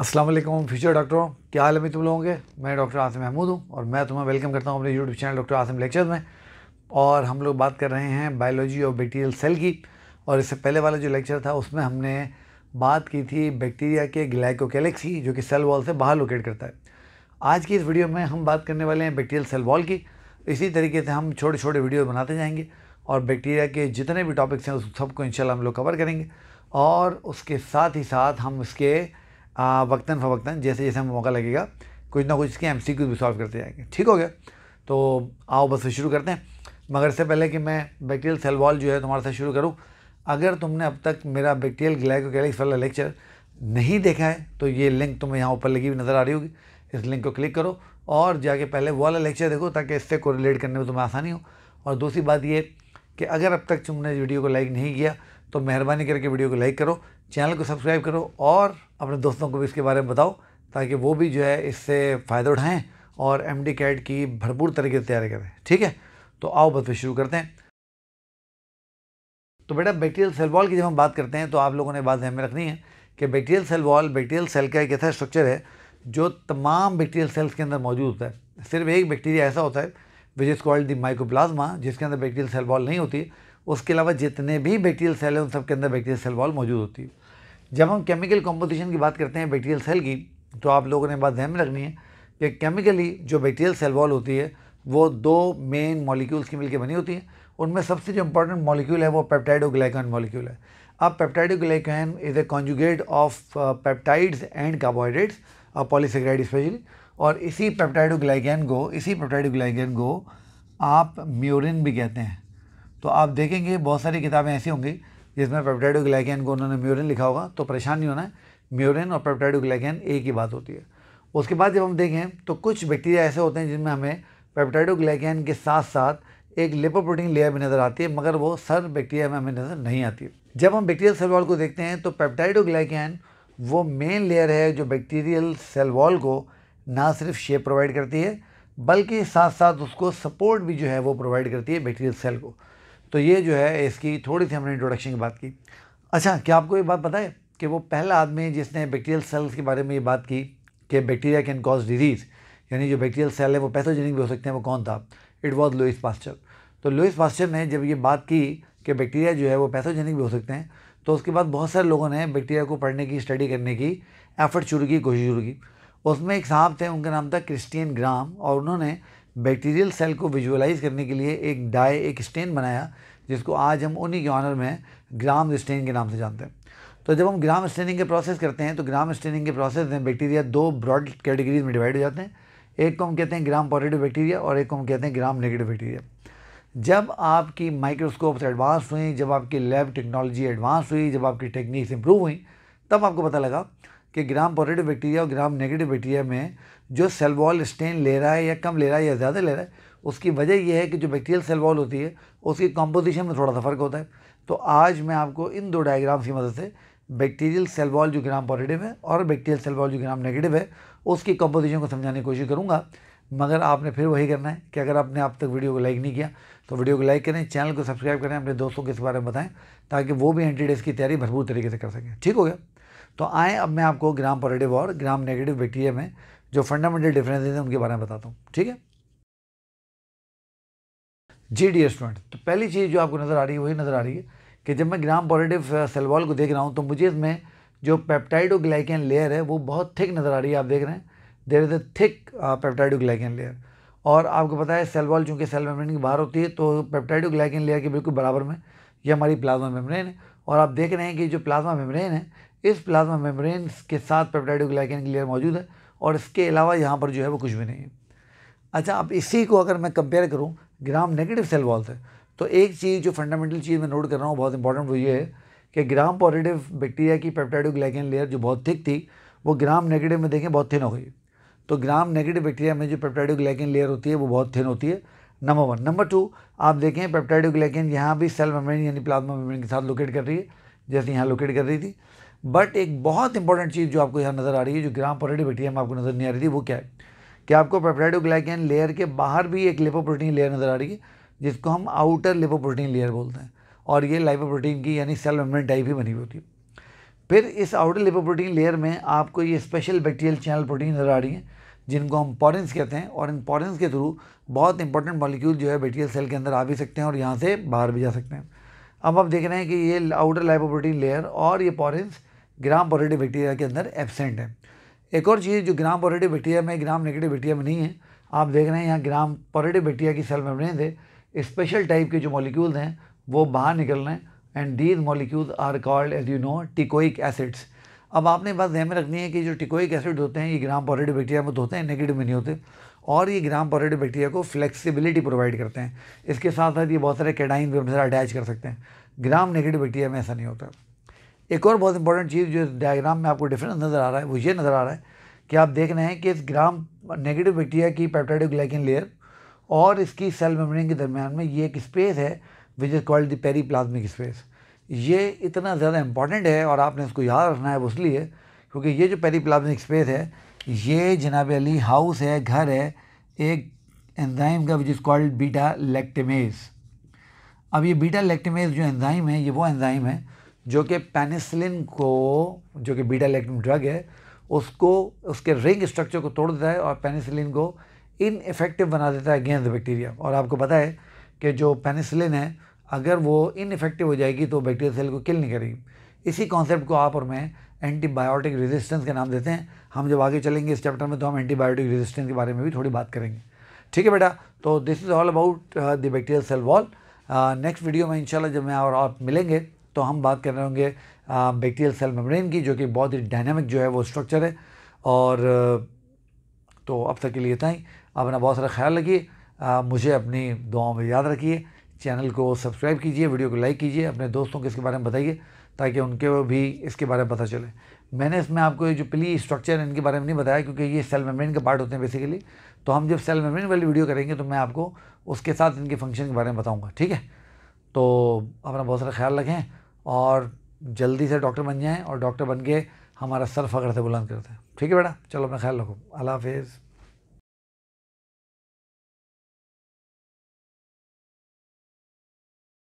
अस्सलाम वालेकुम फ्यूचर डॉक्टरों क्या हाल है तुम लोगों के मैं डॉक्टर आसिम महमूद हूँ और मैं तुम्हें वेलकम करता हूँ अपने YouTube channel doctor Asim lecture में और हम लोग बात कर रहे हैं बायोलॉजी ऑफ बैक्टीरियल सेल की और इससे पहले वाला जो लेक्चर था उसमें हमने बात की थी बैक्टीरिया के ग्लाइकोकेलेक्स की जो कि सेल वॉल से बाहर लोकेट करता है आज की इस वीडियो में हम बात करने वाले हैं बैक्टीरियल सेल वॉल की इसी तरीके से हम छोटे छोटे वीडियो बनाते जाएंगे और बैक्टीरिया के जितने भी टॉपिक्स हैं उस सबको इंशाल्लाह हम लोग कवर करेंगे और उसके साथ ही साथ हम इसके वक्ता फ़वक्ता जैसे जैसे हमें मौका लगेगा कुछ ना कुछ इसके एम सी भी सॉल्व करते जाएंगे ठीक हो गया तो आओ बस शुरू करते हैं मगर इससे पहले कि मैं बैक्टीरियल सेल वॉल जो है तुम्हारे साथ शुरू करूँ अगर तुमने अब तक मेरा बैक्टीरियल कैलिक्स वाला लेक्चर नहीं देखा है तो ये लिंक तुम्हें यहाँ ऊपर लगी हुई नज़र आ रही होगी इस लिंक को क्लिक करो और जाके पहले वो वाला लेक्चर देखो ताकि इससे कोरिलेट करने में तुम्हें आसानी हो और दूसरी बात ये कि अगर अब तक तुमने वीडियो को लाइक नहीं किया तो मेहरबानी करके वीडियो को लाइक करो चैनल को सब्सक्राइब करो और अपने दोस्तों को भी इसके बारे में बताओ ताकि वो भी जो है इससे फ़ायदा उठाएँ और एम डी कैट की भरपूर तरीके से तैयारी करें ठीक है तो आओ बस फिर शुरू करते हैं तो बेटा बैक्टीरियल सेल वॉल की जब हम बात करते हैं तो आप लोगों ने बात ध्यान में रखनी है कि bacterial cell wall bacterial cell का एक ऐसा स्ट्रक्चर है जो तमाम बैक्टीरियल सेल्स के अंदर मौजूद होता है सिर्फ एक बैक्टीरिया ऐसा होता है which is called the mycoplasma जिसके अंदर बैक्टीरियल सेल वॉल नहीं होती उसके अलावा जितने भी बैक्टीरियल सेल हैं उन सब के अंदर बैक्टीरियल सेल वॉल मौजूद होती है जब हम केमिकल कॉम्पोजिशन की बात करते हैं बैक्टीरियल सेल की तो आप लोगों ने बात ध्यान में रखनी है कि केमिकली जो बैक्टीरियल सेल वॉल होती है वो दो मेन मॉलिक्यूल्स की मिलकर बनी होती है उनमें सबसे जो इंपॉर्टेंट मॉलिक्यूल है वो पेप्टाइडोग्लाइकॉन मॉलिक्यूल है अब peptidoglycan is a conjugate of peptides and carbohydrates और पॉलीसेक्राइड स्पेशली और इसी पेप्टाइडोग्लाइकॉन को इसी पेप्टाइडोग्लाइकॉन को आप म्योरिन भी कहते हैं तो आप देखेंगे बहुत सारी किताबें ऐसी होंगी जिसमें पेप्टाइडोग्लाइकैन को उन्होंने म्यूरिन लिखा होगा तो परेशान नहीं होना है म्यूरिन और पेप्टाइडोग्लाइकैन एक ही बात होती है उसके बाद जब हम देखें तो कुछ बैक्टीरिया ऐसे होते हैं जिनमें हमें पेप्टाइडोग्लाइकैन के साथ साथ एक लिपोप्रोटीन लेयर भी नज़र आती है मगर वो सर बैक्टीरिया में हमें नज़र नहीं आती जब हम बैक्टीरियल सेल वॉल को देखते हैं तो पेप्टाइडोग्लाइकैन वो मेन लेयर है जो बैक्टीरियल सेल वॉल को ना सिर्फ शेप प्रोवाइड करती है बल्कि साथ साथ उसको सपोर्ट भी जो है वो प्रोवाइड करती है बैक्टीरियल सेल को तो ये जो है इसकी थोड़ी सी हमने इंट्रोडक्शन की बात की अच्छा क्या आपको ये बात पता है कि वो पहला आदमी जिसने बैक्टीरियल सेल्स के बारे में ये बात की कि बैक्टीरिया कैन कॉज डिजीज़ यानी जो बैक्टीरियल सेल है वो पैथोजेनिक भी हो सकते हैं वो कौन था इट वॉज लुइस पास्चर तो लुइस पास्चर ने जब ये बात की कि बैक्टीरिया जो है वो पैथोजेनिक भी हो सकते हैं तो उसके बाद बहुत सारे लोगों ने बैक्टीरिया को पढ़ने की स्टडी करने की एफर्ट शुरू की कोशिश शुरू की उसमें एक साहब थे उनका नाम था क्रिस्टियन ग्राम और उन्होंने बैक्टीरियल सेल को विजुअलाइज करने के लिए एक डाई एक स्टेन बनाया जिसको आज हम उन्हीं के ऑनर में ग्राम स्टेन के नाम से जानते हैं तो जब हम ग्राम स्टेनिंग के प्रोसेस करते हैं तो ग्राम स्टेनिंग के प्रोसेस में बैक्टीरिया दो ब्रॉड कैटेगरीज में डिवाइड हो जाते हैं एक को हम कहते हैं ग्राम पॉजिटिव बैक्टीरिया और एक को हम कहते हैं ग्राम नेगेटिव बैक्टीरिया जब आपकी माइक्रोस्कोप्स एडवांस हुई जब आपकी लैब टेक्नोलॉजी एडवांस हुई जब आपकी टेक्निक्स इंप्रूव हुई तब आपको पता लगा कि ग्राम पॉजिटिव बैक्टीरिया और ग्राम नेगेटिव बैक्टीरिया में जो सेल वॉल स्टेन ले रहा है या कम ले रहा है या ज़्यादा ले रहा है उसकी वजह यह है कि जो बैक्टीरियल सेल वॉल होती है उसकी कॉम्पोजिशन में थोड़ा सा फ़र्क होता है तो आज मैं आपको इन दो डायग्राम्स की मदद से बैक्टीरियल सेल वॉल जो ग्राम पॉजिटिव है और बैक्टीरियल सेल वॉल जो ग्राम नेगेटिव है उसकी कॉम्पोजिशन को समझाने की कोशिश करूँगा मगर आपने फिर वही करना है कि अगर आपने अब तक वीडियो को लाइक नहीं किया तो वीडियो को लाइक करें चैनल को सब्सक्राइब करें अपने दोस्तों के इस बारे में बताएं ताकि वो भी एंटी की तैयारी भरपूर तरीके से कर सकें ठीक हो गया तो आए अब मैं आपको ग्राम पॉजिटिव और ग्राम नेगेटिव बैक्टीरिया में जो फंडामेंटल डिफरेंस हैं उनके बारे में बताता हूँ ठीक है जी डी स्टूडेंट तो पहली चीज़ जो आपको नज़र आ रही है वही नज़र आ रही है कि जब मैं ग्राम पॉजिटिव सेलवॉल को देख रहा हूँ तो मुझे इसमें जो पेप्टाइडोग्लाइकन लेयर है वो बहुत थिक नज़र आ रही है आप देख रहे हैं there is a thick peptidoglycan layer और आपको पता है सेलवॉल चूँकि सेल मेम्ब्रेन की बाहर होती है तो पेप्टाइडोग्लाइकन लेयर के बिल्कुल बराबर में ये हमारी प्लाज्मा मेम्ब्रेन है और आप देख रहे हैं कि जो प्लाज्मा मेम्ब्रेन है इस प्लाज्मा मेम्ब्रेन के साथ पेप्टाइडोग्लाइकन की लेयर मौजूद है और इसके अलावा यहाँ पर जो है वो कुछ भी नहीं है अच्छा अब इसी को अगर मैं कंपेयर करूँ ग्राम नेगेटिव सेल वॉल से तो एक चीज़ जो फंडामेंटल चीज़ मैं नोट कर रहा हूँ बहुत इंपॉर्टेंट वो ये है कि ग्राम पॉजिटिव बैक्टीरिया की पेप्टाइडोग्लाइकन लेयर जो बहुत थिक थी वो ग्राम नेगेटिव में देखें बहुत थिन हो गई तो ग्राम नेगेटिव बैक्टीरिया में जो पेप्टाइडोग्लाइकन लेयर होती है वो बहुत थिन होती है नंबर वन नंबर टू आप देखें पेप्टाइडोग्लाइकन यहाँ भी सेल मेम्ब्रेन यानी प्लाज्मा मेम्ब्रेन के साथ लोकेट कर रही है जैसे यहाँ लोकेट कर रही थी बट एक बहुत इंपॉर्टेंट चीज़ जो आपको यहाँ नज़र आ रही है जो ग्राम पोरेटिव बैक्टीरिया में आपको नज़र नहीं आ रही थी वो क्या है कि आपको पेप्टाइडोग्लाइकन लेयर के बाहर भी एक लेपोप्रोटीन लेयर नज़र आ रही है जिसको हम आउटर लेपोप्रोटीन लेयर बोलते हैं और ये लाइपोप्रोटीन की यानी सेल मेम्ब्रेन टाइप ही बनी हुई होती है फिर इस आउटर लेपोप्रोटीन लेयर में आपको ये स्पेशल बैक्टीरियल चैनल प्रोटीन नज़र आ रही है जिनको हम पॉरेंस कहते हैं और इन पॉरेंस के थ्रू बहुत इंपॉर्टेंट मॉलिक्यूल जो है बैक्टीरियल सेल के अंदर आ भी सकते हैं और यहाँ से बाहर भी जा सकते हैं अब आप देख रहे हैं कि ये आउटर लाइपोप्रोटीन लेयर और ये पॉरेंस ग्राम पॉजिटिव बैक्टीरिया के अंदर एबसेंट है एक और चीज़ जो ग्राम पॉजिटिव बैक्टीरिया में ग्राम नेगेटिव बैक्टीरिया में नहीं है आप देख रहे हैं यहाँ ग्राम पॉजिटिव बैक्टीरिया की सेल मेम्ब्रेन से स्पेशल टाइप के जो मॉलिक्यूल्स हैं वो बाहर निकल रहे हैं and these molecules are called as you know teichoic acids अब आपने बात ध्यान में रखनी है कि जो टिकोइक एसिड होते हैं ये ग्राम पॉजिटिव बैक्टीरिया में तो होते हैं नेगेटिव में नहीं होते और ये ग्राम पॉजिटिव बैक्टीरिया को फ्लेक्सिबिलिटी प्रोवाइड करते हैं इसके साथ साथ ये बहुत सारे कैडाइन भी अपने अटैच कर सकते हैं ग्राम नेगेटिव बैक्टीरिया में ऐसा नहीं होता एक और बहुत इंपॉर्टेंट चीज़ जो इस डायग्राम में आपको डिफरेंस नज़र आ रहा है वो ये नज़र आ रहा है कि आप देख रहे हैं कि इस ग्राम नेगेटिव बैक्टीरिया की पेप्टाइडोग्लाइकिन लेयर और इसकी सेल मेम्ब्रेन के दरमियान में ये एक स्पेस है which is called the periplasmic space ये इतना ज़्यादा इम्पॉर्टेंट है और आपने इसको याद रखना है इसलिए क्योंकि ये जो पेरीप्लाज्मिक स्पेस है ये जनाब अली हाउस है घर है एक एंजाइम का which is called beta lactamase अब ये बीटा लेक्टेमेज जो एंजाइम है ये वो एंजाइम है जो कि पेनिसिलिन को जो कि बीटा लैक्टम ड्रग है उसको उसके रिंग स्ट्रक्चर को तोड़ देता है और पेनिसिलिन को इनफेक्टिव बना देता है अगेंस्ट बैक्टीरिया और आपको पता है कि जो पेनिसिलिन है अगर वो इनफेक्टिव हो जाएगी तो बैक्टीरियल सेल को किल नहीं करेगी इसी कॉन्सेप्ट को आप और मैं एंटीबायोटिक रेजिस्टेंस के नाम देते हैं हम जब आगे चलेंगे इस चैप्टर में तो हम एंटीबायोटिक रेजिस्टेंस के बारे में भी थोड़ी बात करेंगे ठीक है बेटा तो this is all about the bacterial cell wall next video में इंशाल्लाह जब मैं और आप मिलेंगे तो हम बात कर रहे होंगे बैक्टीरियल सेल मेम्ब्रेन की जो कि बहुत ही डायनामिक जो है वो स्ट्रक्चर है और uh, तो अब तक के लिए इतना ही अपना बहुत सारा ख्याल रखिए मुझे अपनी दुआओं में याद रखिए चैनल को सब्सक्राइब कीजिए वीडियो को लाइक कीजिए अपने दोस्तों को इसके बारे में बताइए ताकि उनके भी इसके बारे में पता चले मैंने इसमें आपको ये जो प्ली स्ट्रक्चर है इनके बारे में नहीं बताया क्योंकि ये सेल मेम्ब्रेन के पार्ट होते हैं बेसिकली तो हम जब सेल मेम्ब्रेन वाली वीडियो करेंगे तो मैं आपको उसके साथ इनके फंक्शन के बारे में बताऊँगा ठीक है तो अपना बहुत सारा ख्याल रखें और जल्दी से डॉक्टर बन जाएँ और डॉक्टर बन के हमारा सर फख्र से बुलंद करते हैं ठीक है बेटा चलो अपना ख्याल रखो अल्लाह हाफिज़